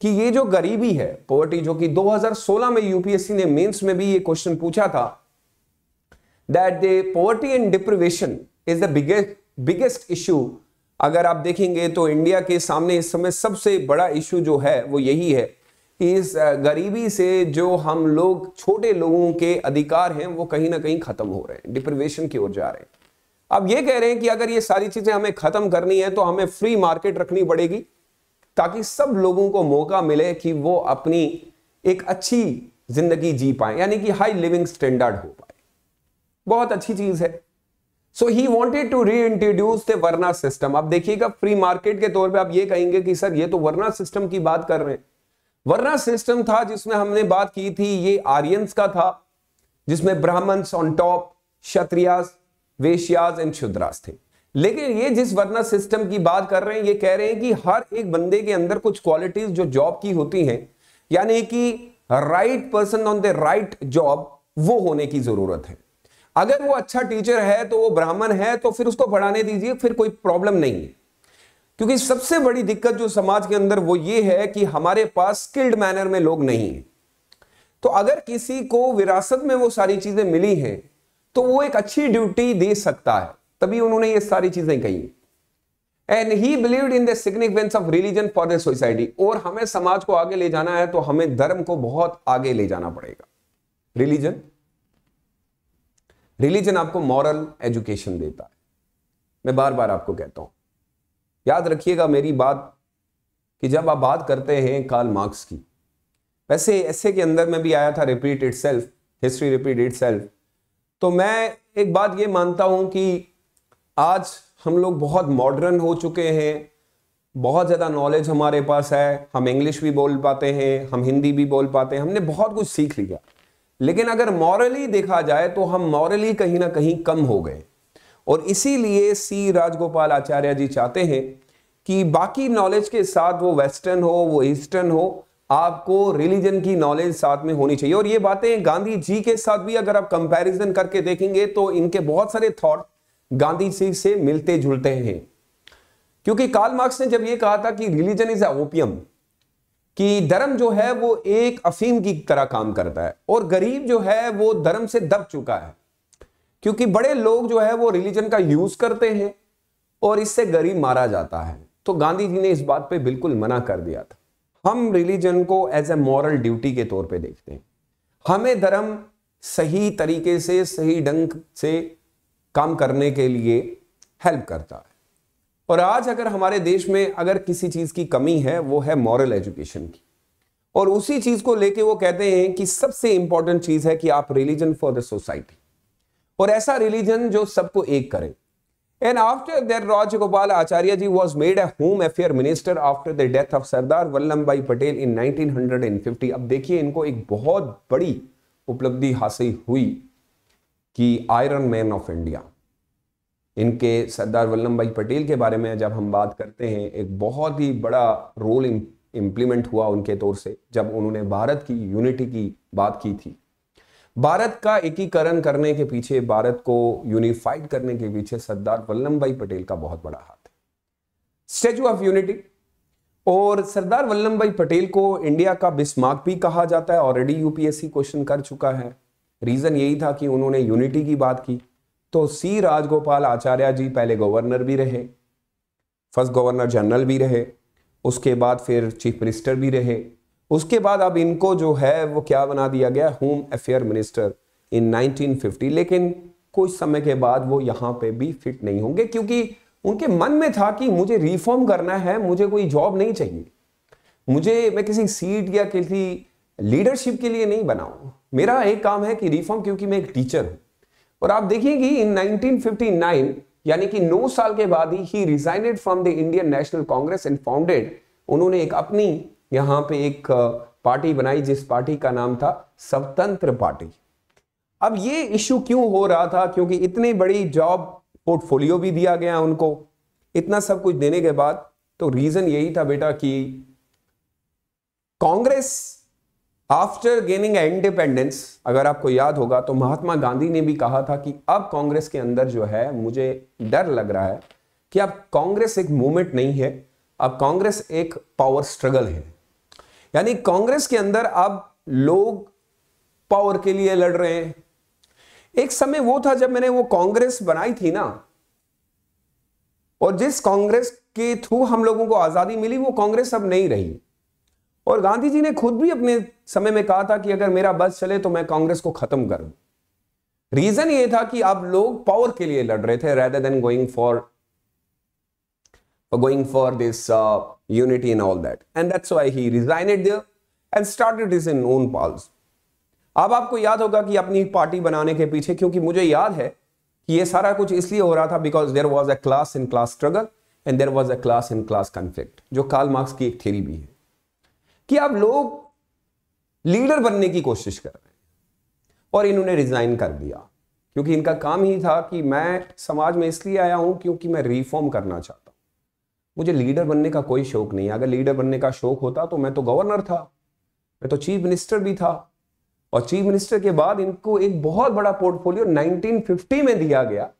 कि ये जो गरीबी है पोवर्टी जो कि 2016 में यूपीएससी ने मेंस में भी ये क्वेश्चन पूछा था that the poverty and deprivation is the biggest biggest issue अगर आप देखेंगे तो इंडिया के सामने इस समय सबसे बड़ा इश्यू जो है वो यही है कि इस गरीबी से जो हम लोग छोटे लोगों के अधिकार हैं वो कहीं ना कहीं खत्म हो रहे हैं डिप्रिवेशन की ओर जा रहे हैं अब ये कह रहे हैं कि अगर ये सारी चीजें हमें खत्म करनी है तो हमें फ्री मार्केट रखनी पड़ेगी ताकि सब लोगों को मौका मिले कि वो अपनी एक अच्छी जिंदगी जी पाए यानी कि हाई लिविंग स्टैंडर्ड हो पाए बहुत अच्छी चीज है so he wanted to reintroduce the varna system अब देखिएगा फ्री मार्केट के तौर पे आप ये कहेंगे कि सर ये तो वर्ना सिस्टम की बात कर रहे हैं वर्ना सिस्टम था जिसमें हमने बात की थी ये आर्यंस का था जिसमें Brahmins on top Kshatriyas Vaishyas and Shudras थे लेकिन ये जिस वरना सिस्टम की बात कर रहे हैं ये कह रहे हैं कि हर एक बंदे के अंदर कुछ क्वालिटीज जो जॉब की होती हैं यानी कि right person on the right job वो होने की जरूरत है अगर वो अच्छा टीचर है तो वो ब्राह्मण है तो फिर उसको पढ़ाने दीजिए फिर कोई प्रॉब्लम नहीं है क्योंकि सबसे बड़ी दिक्कत जो समाज के अंदर वो ये है कि हमारे पास स्किल्ड मैनर में लोग नहीं है तो अगर किसी को विरासत में वो सारी चीजें मिली हैं तो वो एक अच्छी ड्यूटी दे सकता है तभी उन्होंने ये सारी चीजें कही and he believe in the significance of religion for the society और हमें समाज को आगे ले जाना है तो हमें धर्म को बहुत आगे ले जाना पड़ेगा रिलीजन रिलीजन आपको मॉरल एजुकेशन देता है मैं बार बार आपको कहता हूं याद रखिएगा मेरी बात कि जब आप बात करते हैं कार्ल मार्क्स की वैसे ऐसे के अंदर में भी आया था repeat it history repeat it तो मैं एक बात ये मानता हूं कि आज हम लोग बहुत मॉडर्न हो चुके हैं बहुत ज़्यादा नॉलेज हमारे पास है हम इंग्लिश भी बोल पाते हैं हम हिंदी भी बोल पाते हैं हमने बहुत कुछ सीख लिया लेकिन अगर मॉरली देखा जाए तो हम मॉरली कहीं ना कहीं कम हो गए और इसीलिए सी राजगोपाल आचार्य जी चाहते हैं कि बाकी नॉलेज के साथ वो वेस्टर्न हो वो ईस्टर्न हो आपको रिलीजन की नॉलेज साथ में होनी चाहिए और ये बातें गांधी जी के साथ भी अगर आप कंपैरिजन करके देखेंगे तो इनके बहुत सारे थॉट गांधी जी से मिलते जुलते हैं क्योंकि कार्ल मार्क्स ने जब यह कहा था कि रिलीजन इज ओपियम कि धर्म जो है वो एक अफीम की तरह काम करता है और गरीब जो है वो धर्म से दब चुका है क्योंकि बड़े लोग जो है वो रिलीजन का यूज करते हैं और इससे गरीब मारा जाता है तो गांधी जी ने इस बात पे बिल्कुल मना कर दिया था हम रिलीजन को एज ए मॉरल ड्यूटी के तौर पे देखते हैं हमें धर्म सही तरीके से सही ढंग से काम करने के लिए हेल्प करता है और आज अगर हमारे देश में अगर किसी चीज़ की कमी है वो है मॉरल एजुकेशन की और उसी चीज़ को लेके वो कहते हैं कि सबसे इंपॉर्टेंट चीज़ है कि आप रिलीजन फॉर द सोसाइटी और ऐसा रिलीजन जो सबको एक करे and after that, Rajagopal Acharya ji was made a home affair minister after the death of Sardar Vallabhbhai Patel इन 1950. अब देखिए इनको एक बहुत बड़ी उपलब्धि हासिल हुई कि आयरन मैन ऑफ इंडिया इनके सरदार वल्लभ भाई पटेल के बारे में जब हम बात करते हैं एक बहुत ही बड़ा रोल इम्प्लीमेंट हुआ उनके तौर से जब उन्होंने भारत की यूनिटी की बात की थी भारत का एकीकरण करने के पीछे भारत को यूनिफाइड करने के पीछे सरदार वल्लभ भाई पटेल का बहुत बड़ा हाथ है स्टेचू ऑफ यूनिटी और सरदार वल्लभ भाई पटेल को इंडिया का बिस्मार्क भी कहा जाता है ऑलरेडी यूपीएससी क्वेश्चन कर चुका है रीज़न यही था कि उन्होंने यूनिटी की बात की तो सी राजगोपाल आचार्य जी पहले गवर्नर भी रहे फर्स्ट गवर्नर जनरल भी रहे उसके बाद फिर चीफ मिनिस्टर भी रहे उसके बाद अब इनको जो है वो क्या बना दिया गया होम अफेयर मिनिस्टर इन 1950 लेकिन कुछ समय के बाद वो यहाँ पे भी फिट नहीं होंगे क्योंकि उनके मन में था कि मुझे रिफॉर्म करना है मुझे कोई जॉब नहीं चाहिए मुझे मैं किसी सीट या किसी लीडरशिप के लिए नहीं बनाऊ मेरा एक काम है कि रिफॉर्म क्योंकि मैं एक टीचर हूं और आप देखिए कि इन 1959 यानी कि 9 साल के बाद ही he resigned from the Indian National Congress and founded उन्होंने एक अपनी यहां पे एक पार्टी बनाई जिस पार्टी का नाम था स्वतंत्र पार्टी अब ये इश्यू क्यों हो रहा था क्योंकि इतनी बड़ी जॉब पोर्टफोलियो भी दिया गया उनको इतना सब कुछ देने के बाद तो रीजन यही था बेटा कि कांग्रेस आफ्टर गेनिंग इंडिपेंडेंस अगर आपको याद होगा तो महात्मा गांधी ने भी कहा था कि अब कांग्रेस के अंदर जो है मुझे डर लग रहा है कि अब कांग्रेस एक मूवमेंट नहीं है अब कांग्रेस एक पावर स्ट्रगल है यानी कांग्रेस के अंदर अब लोग पावर के लिए लड़ रहे हैं एक समय वो था जब मैंने वो कांग्रेस बनाई थी ना और जिस कांग्रेस के थ्रू हम लोगों को आजादी मिली वो कांग्रेस अब नहीं रही और गांधी जी ने खुद भी अपने समय में कहा था कि अगर मेरा बस चले तो मैं कांग्रेस को खत्म करूं रीजन ये था कि आप लोग पावर के लिए लड़ रहे थे rather than going for going for this unity in all that and that's why he he resigned and started started his own pulse अब आपको याद होगा कि अपनी पार्टी बनाने के पीछे क्योंकि मुझे याद है कि ये सारा कुछ इसलिए हो रहा था because there was a class in class struggle and there was a class in class conflict जो कार्ल मार्क्स की एक थ्योरी भी है कि आप लोग लीडर बनने की कोशिश कर रहे हैं और इन्होंने रिजाइन कर दिया क्योंकि इनका काम ही था कि मैं समाज में इसलिए आया हूं क्योंकि मैं रिफॉर्म करना चाहता हूं मुझे लीडर बनने का कोई शौक नहीं है अगर लीडर बनने का शौक होता तो मैं तो गवर्नर था मैं तो चीफ मिनिस्टर भी था और चीफ मिनिस्टर के बाद इनको एक बहुत बड़ा पोर्टफोलियो 1950 में दिया गया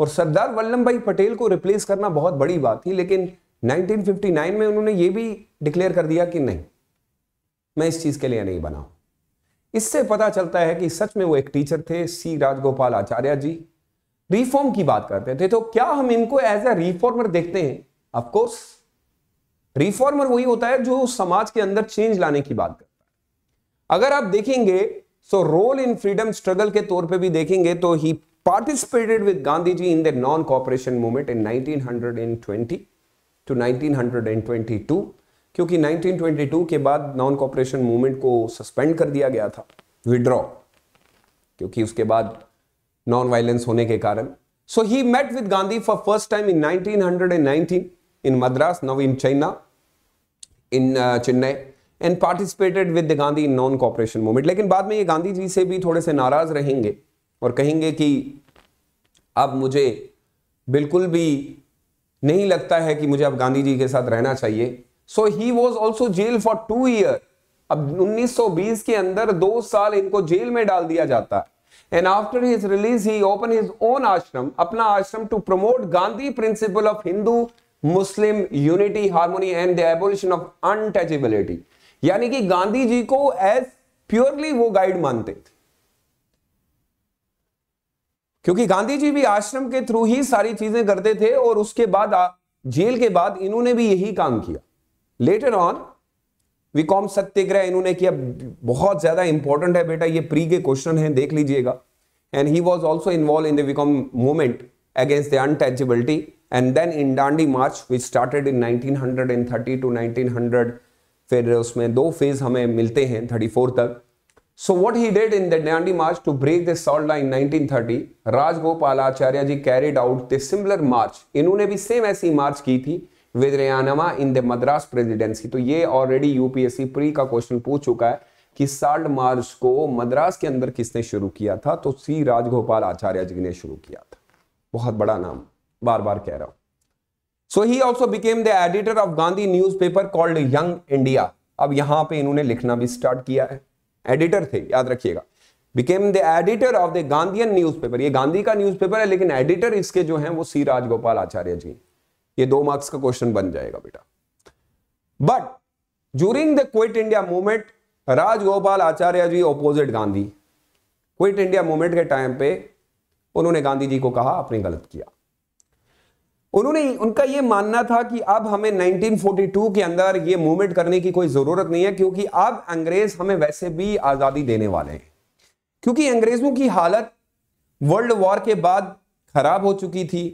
और सरदार वल्लभ भाई पटेल को रिप्लेस करना बहुत बड़ी बात थी लेकिन 1959 में उन्होंने ये भी डिक्लेयर कर दिया कि नहीं मैं इस चीज़ के लिए नहीं बना इससे पता चलता है कि सच में वो एक टीचर थे सी राजगोपाल आचार्य जी रिफॉर्म की बात करते थे तो क्या हम इनको एज ए रिफॉर्मर देखते हैं ऑफकोर्स रिफॉर्मर वही होता है जो समाज के अंदर चेंज लाने की बात करता है अगर आप देखेंगे so role in freedom struggle के तौर पे भी देखेंगे तो he participated with Gandhi ji in the non cooperation movement in 1920 to 1922 क्योंकि 1922 के बाद नॉन कॉपरेशन मूवमेंट को सस्पेंड कर दिया गया था विड्रॉ क्योंकि उसके बाद नॉन वायलेंस होने के कारण so he met with Gandhi for first time in 1919 in Madras now in China, in Chennai and participated with Gandhi in non cooperation movement लेकिन बाद में ये गांधी जी से भी थोड़े से नाराज रहेंगे और कहेंगे कि अब मुझे बिल्कुल भी नहीं लगता है कि मुझे अब गांधी जी के साथ रहना चाहिए so he was also jail for two year अब 1920 के अंदर दो साल इनको जेल में डाल दिया जाता है and after his release he open his own ashram अपना ashram to promote Gandhi principle of Hindu Muslim unity harmony and the abolition of untouchability यानी कि गांधी जी को एज प्योरली वो गाइड मानते थे क्योंकि गांधी जी भी आश्रम के थ्रू ही सारी चीजें करते थे और उसके बाद जेल के बाद इन्होंने भी यही काम किया लेटर ऑन विकॉम सत्यग्रह इन्होंने किया बहुत ज्यादा इंपॉर्टेंट है बेटा ये प्री के क्वेश्चन है देख लीजिएगा and he was also involve in the Vaikom movement against the untouchability and then in Dandi March which started in 1930 to 1900 फिर उसमें दो फेज हमें मिलते हैं 34 तक so what he did in the Dandi march to break the salt line 1930 Rajagopal Acharya ji carried out the similar march इन्होंने भी सेम ऐसी मार्च की थी with in the Madras presidency तो ये ऑलरेडी यूपीएससी प्री का क्वेश्चन पूछ चुका है कि साल्ट मार्च को मद्रास के अंदर किसने शुरू किया था तो सी राजगोपाल आचार्य जी ने शुरू किया था बहुत बड़ा नाम बार बार कह रहा हूं so he also became the editor of Gandhi news paper called Young India अब यहां पर इन्होंने लिखना भी स्टार्ट किया है एडिटर थे याद रखिएगा became the editor of the Gandhi news paper ये गांधी का न्यूज पेपर है लेकिन एडिटर इसके जो है वो सी राजगोपाल आचार्य जी ये दो मार्क्स का क्वेश्चन बन जाएगा बेटा but during the quit India movement Rajagopal Acharya ji opposite Gandhi quit India movement के टाइम पे उन्होंने गांधी जी को कहा आपने गलत किया उन्होंने उनका यह मानना था कि अब हमें 1942 के अंदर यह मूवमेंट करने की कोई जरूरत नहीं है क्योंकि अब अंग्रेज हमें वैसे भी आजादी देने वाले हैं क्योंकि अंग्रेजों की हालत वर्ल्ड वॉर के बाद खराब हो चुकी थी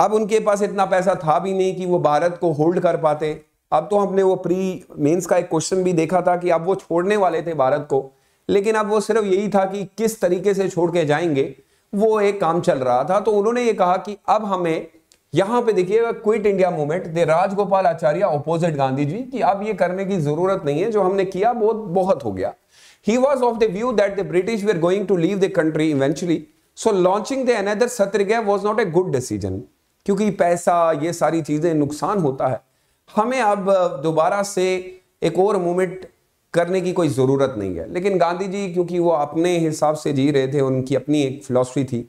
अब उनके पास इतना पैसा था भी नहीं कि वो भारत को होल्ड कर पाते अब तो हमने वो प्री मेंस का एक क्वेश्चन भी देखा था कि अब वो छोड़ने वाले थे भारत को लेकिन अब वो सिर्फ यही था कि किस तरीके से छोड़ के जाएंगे वो एक काम चल रहा था तो उन्होंने ये कहा कि अब हमें यहां पे देखिएगा quit India movement the Rajagopal Acharya opposite Gandhi ji कि अब ये करने की जरूरत नहीं है जो हमने किया बहुत बहुत हो गया he was of the view that the British we are going to leave the country eventually so launching the another was not a good decision क्योंकि पैसा ये सारी चीज़ें नुकसान होता है हमें अब दोबारा से एक और मूवमेंट करने की कोई ज़रूरत नहीं है लेकिन गांधी जी क्योंकि वो अपने हिसाब से जी रहे थे उनकी अपनी एक फ़िलासफ़ी थी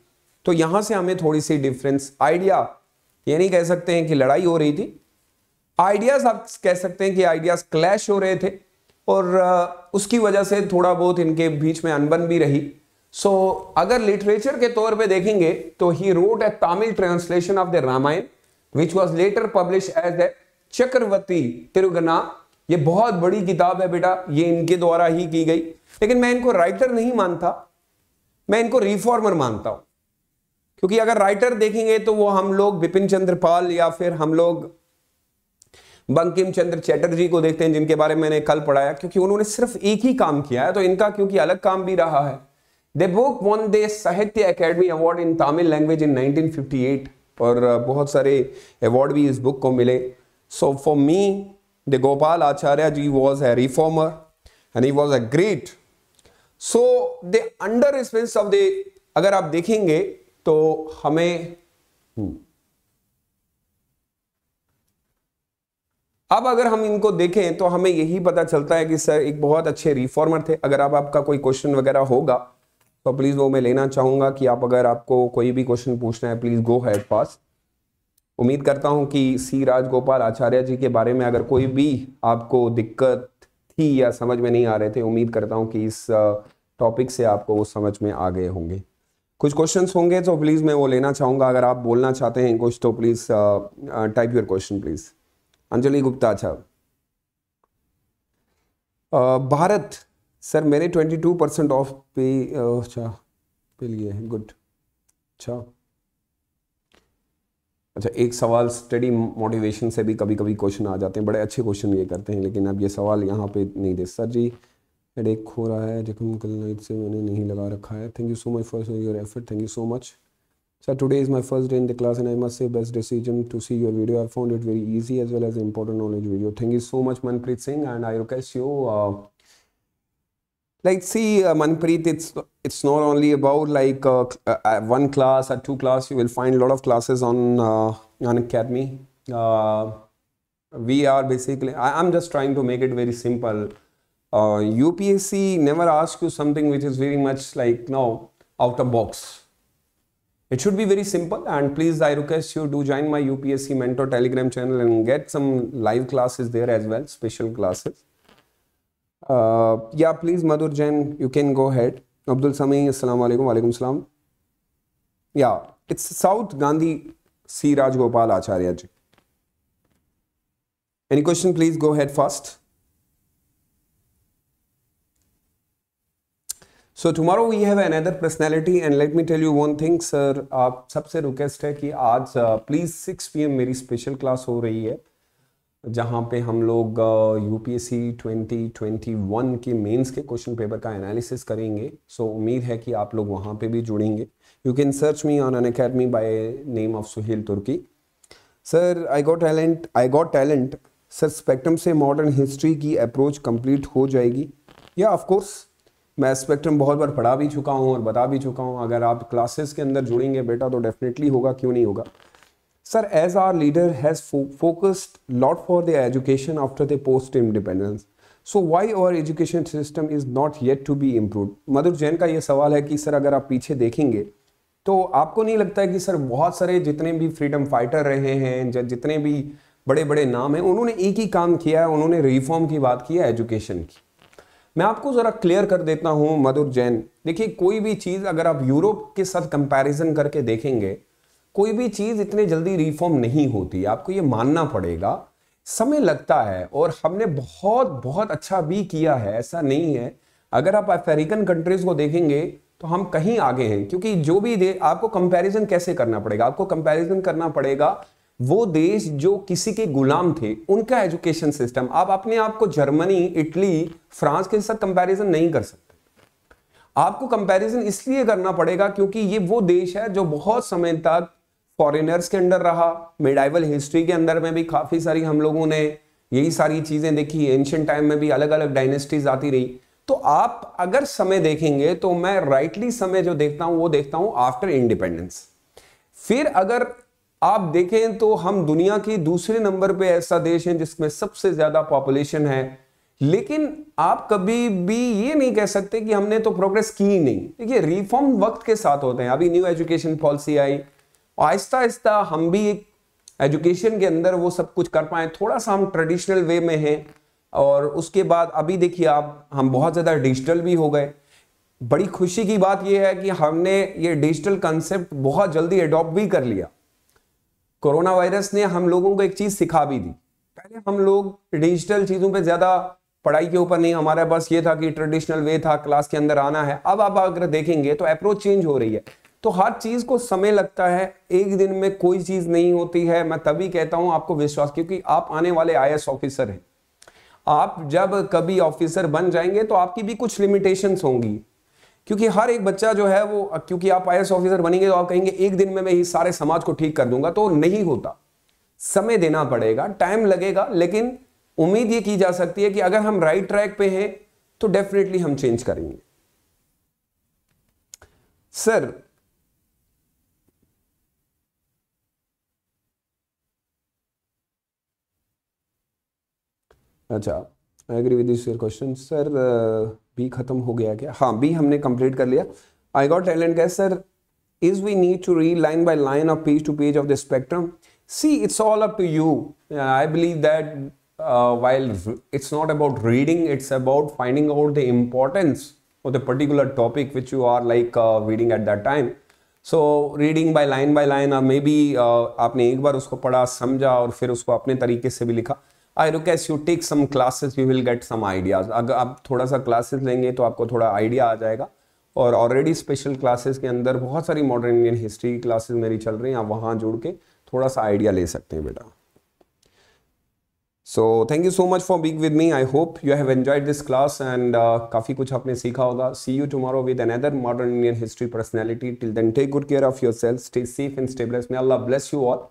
तो यहाँ से हमें थोड़ी सी डिफरेंस आइडिया ये नहीं कह सकते हैं कि लड़ाई हो रही थी आइडियाज़ आप कह सकते हैं कि आइडियाज़ क्लैश हो रहे थे और उसकी वजह से थोड़ा बहुत इनके बीच में अनबन भी रही सो so, अगर लिटरेचर के तौर पे देखेंगे तो he wrote a Tamil translation of the Ramayana which was later publish as the Chakravarti तिरुगना ये बहुत बड़ी किताब है बेटा ये इनके द्वारा ही की गई लेकिन मैं इनको राइटर नहीं मानता मैं इनको रिफॉर्मर मानता हूं क्योंकि अगर राइटर देखेंगे तो वो हम लोग बिपिन चंद्र पाल या फिर हम लोग बंकिम चंद्र चैटर्जी को देखते हैं जिनके बारे में मैंने कल पढ़ाया क्योंकि उन्होंने सिर्फ एक ही काम किया है तो इनका क्योंकि अलग काम भी रहा है The book won the Sahitya Academy Award in Tamil language in 1958 और uh, बहुत सारे अवार्ड भी इस बुक को मिले so for me the Gopal Acharya ji was a reformer and he was a great so the under response of the अगर आप देखेंगे तो हमें hmm. अब अगर हम इनको देखें तो हमें यही पता चलता है कि सर एक बहुत अच्छे रिफॉर्मर थे अगर आप आपका कोई क्वेश्चन वगैरह होगा तो प्लीज़ वो मैं लेना चाहूँगा कि आप अगर आपको कोई भी क्वेश्चन पूछना है प्लीज़ गो हैड पास उम्मीद करता हूँ कि सी राजगोपाल आचार्य जी के बारे में अगर कोई भी आपको दिक्कत थी या समझ में नहीं आ रहे थे उम्मीद करता हूँ कि इस टॉपिक से आपको वो समझ में आ गए होंगे कुछ क्वेश्चंस होंगे तो प्लीज़ मैं वो लेना चाहूँगा अगर आप बोलना चाहते हैं कुछ तो please type your question please Anjali Gupta अच्छा भारत सर मैंने ट्वेंटी टू परसेंट ऑफ पे अच्छा पे लिए हैं गुड अच्छा अच्छा एक सवाल स्टडी मोटिवेशन से भी कभी कभी क्वेश्चन आ जाते हैं बड़े अच्छे क्वेश्चन ये करते हैं लेकिन अब ये सवाल यहाँ पे नहीं दे सर जी हेड एक हो रहा है जख्म कल नाइट से मैंने नहीं लगा रखा है thank you so much for your effort thank you so much sir today is my first day in the class and I must say best decision to see your video I found it very easy as well as important knowledge video thank you so much Manpreet Singh and I request you like see uh, manpreet it's it's not only about like uh, uh, uh, one class or two class you will find a lot of classes on uh, on academy uh, we are basically I, am just trying to make it very simple upsc never asks you something which is very much like no out of box it should be very simple and please i request you to join my upsc mentor telegram channel and get some live classes there as well special classes या please Madhur Jain you can go ahead Abdul Sami अस्सलाम वालेकुम सलाम या it's south Gandhi C Rajagopal Acharya ji any question please go ahead fast so tomorrow we have an other personality and let me tell you one thing sir आप सबसे रिक्वेस्ट है कि आज प्लीज सिक्स पी एम मेरी स्पेशल क्लास हो रही है जहाँ पे हम लोग U P S C twenty twenty one के मेन्स के क्वेश्चन पेपर का एनालिसिस करेंगे सो so, उम्मीद है कि आप लोग वहाँ पे भी जुड़ेंगे you can search me on Unacademy by name of Suhail Turki sir I got talent I got talent sir spectrum से मॉडर्न हिस्ट्री की अप्रोच कंप्लीट हो जाएगी या ऑफकोर्स मैं स्पेक्ट्रम बहुत बार पढ़ा भी चुका हूँ और बता भी चुका हूँ अगर आप क्लासेस के अंदर जुड़ेंगे बेटा तो डेफिनेटली होगा क्यों नहीं होगा sir as our leader has focused lot for the education after the post independence so why our education system is not yet to be improve Madhur Jain का ये सवाल है कि सर अगर आप पीछे देखेंगे तो आपको नहीं लगता है कि सर बहुत सारे जितने भी फ्रीडम फाइटर रहे हैं जितने भी बड़े बड़े नाम हैं उन्होंने एक ही काम किया है उन्होंने रिफॉर्म की बात की है एजुकेशन की मैं आपको ज़रा क्लियर कर देता हूँ मधुर जैन देखिए कोई भी चीज़ अगर आप यूरोप के साथ कंपैरिजन करके देखेंगे कोई भी चीज़ इतने जल्दी रिफॉर्म नहीं होती आपको ये मानना पड़ेगा समय लगता है और हमने बहुत बहुत अच्छा भी किया है ऐसा नहीं है अगर आप अफ्रीकन कंट्रीज़ को देखेंगे तो हम कहीं आगे हैं क्योंकि जो भी दे आपको कंपैरिजन कैसे करना पड़ेगा आपको कंपैरिजन करना पड़ेगा वो देश जो किसी के गुलाम थे उनका एजुकेशन सिस्टम आप अपने आप को जर्मनी इटली फ्रांस के साथ कंपैरिजन नहीं कर सकते आपको कंपैरिजन इसलिए करना पड़ेगा क्योंकि ये वो देश है जो बहुत समय तक फॉरेनर्स के अंदर रहा मिडाइवल हिस्ट्री के अंदर में भी काफ़ी सारी हम लोगों ने यही सारी चीज़ें देखी एंशंट टाइम में भी अलग अलग डायनेस्टीज आती रही तो आप अगर समय देखेंगे तो मैं राइटली समय जो देखता हूं वो देखता हूं आफ्टर इंडिपेंडेंस फिर अगर आप देखें तो हम दुनिया के दूसरे नंबर पे ऐसा देश है जिसमें सबसे ज्यादा पॉपुलेशन है लेकिन आप कभी भी ये नहीं कह सकते कि हमने तो प्रोग्रेस की ही नहीं देखिए रिफॉर्म वक्त के साथ होते हैं अभी न्यू एजुकेशन पॉलिसी आई और आहिस्ता आहिस्ता हम भी एक एजुकेशन के अंदर वो सब कुछ कर पाए थोड़ा सा हम ट्रेडिशनल वे में हैं और उसके बाद अभी देखिए आप हम बहुत ज़्यादा डिजिटल भी हो गए बड़ी खुशी की बात यह है कि हमने ये डिजिटल कंसेप्ट बहुत जल्दी एडॉप्ट भी कर लिया कोरोना वायरस ने हम लोगों को एक चीज़ सिखा भी दी पहले हम लोग डिजिटल चीज़ों पे ज़्यादा पढ़ाई के ऊपर नहीं हमारे पास ये था कि ट्रेडिशनल वे था क्लास के अंदर आना है अब आप अगर देखेंगे तो अप्रोच चेंज हो रही है तो हर चीज़ को समय लगता है एक दिन में कोई चीज़ नहीं होती है मैं तभी कहता हूं आपको विश्वास क्योंकि आप आने वाले आई ऑफिसर हैं आप जब कभी ऑफिसर बन जाएंगे तो आपकी भी कुछ लिमिटेशंस होंगी क्योंकि हर एक बच्चा जो है वो क्योंकि आप आई ऑफिसर बनेंगे तो आप कहेंगे एक दिन में मैं ये सारे समाज को ठीक कर दूंगा तो नहीं होता समय देना पड़ेगा टाइम लगेगा लेकिन उम्मीद ये की जा सकती है कि अगर हम राइट ट्रैक पे हैं तो डेफिनेटली हम चेंज करेंगे सर अच्छा I agree with your question sir बी खत्म हो गया क्या हाँ बी हमने कंप्लीट कर लिया I got talent guess sir is we need to read line by line of page to page of the spectrum see it's all up to you I believe that while it's not about reading it's about finding out the importance of the particular topic which you are like reading at that time so reading by line by line maybe आपने एक बार उसको पढ़ा समझा और फिर उसको अपने तरीके से भी लिखा आई रुक as you take some classes you will get some ideas अगर आप थोड़ा सा क्लासेस लेंगे तो आपको थोड़ा आइडिया आ जाएगा और ऑलरेडी स्पेशल क्लासेस के अंदर बहुत सारी मॉडर्न इंडियन हिस्ट्री की क्लासेस मेरी चल रही हैं आप वहाँ जुड़ के थोड़ा सा आइडिया ले सकते हैं बेटा so thank you so much for being with me I hope you have enjoyed this class and काफ़ी कुछ आपने सीखा होगा see you tomorrow with another modern Indian history personality till then take good care of your self stay safe and stay blessed may Allah bless you all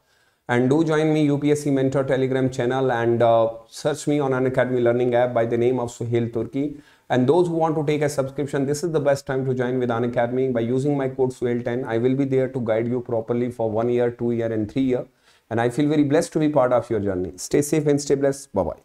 And do join me UPSC Mentor Telegram channel and uh, search me on an Academy Learning app by the name of Suhail Turki. And those who want to take a subscription, this is the best time to join with An Academy by using my code SUHAIL10. I will be there to guide you properly for one year, two year and three year. And I feel very blessed to be part of your journey. Stay safe and stay blessed. Bye-bye.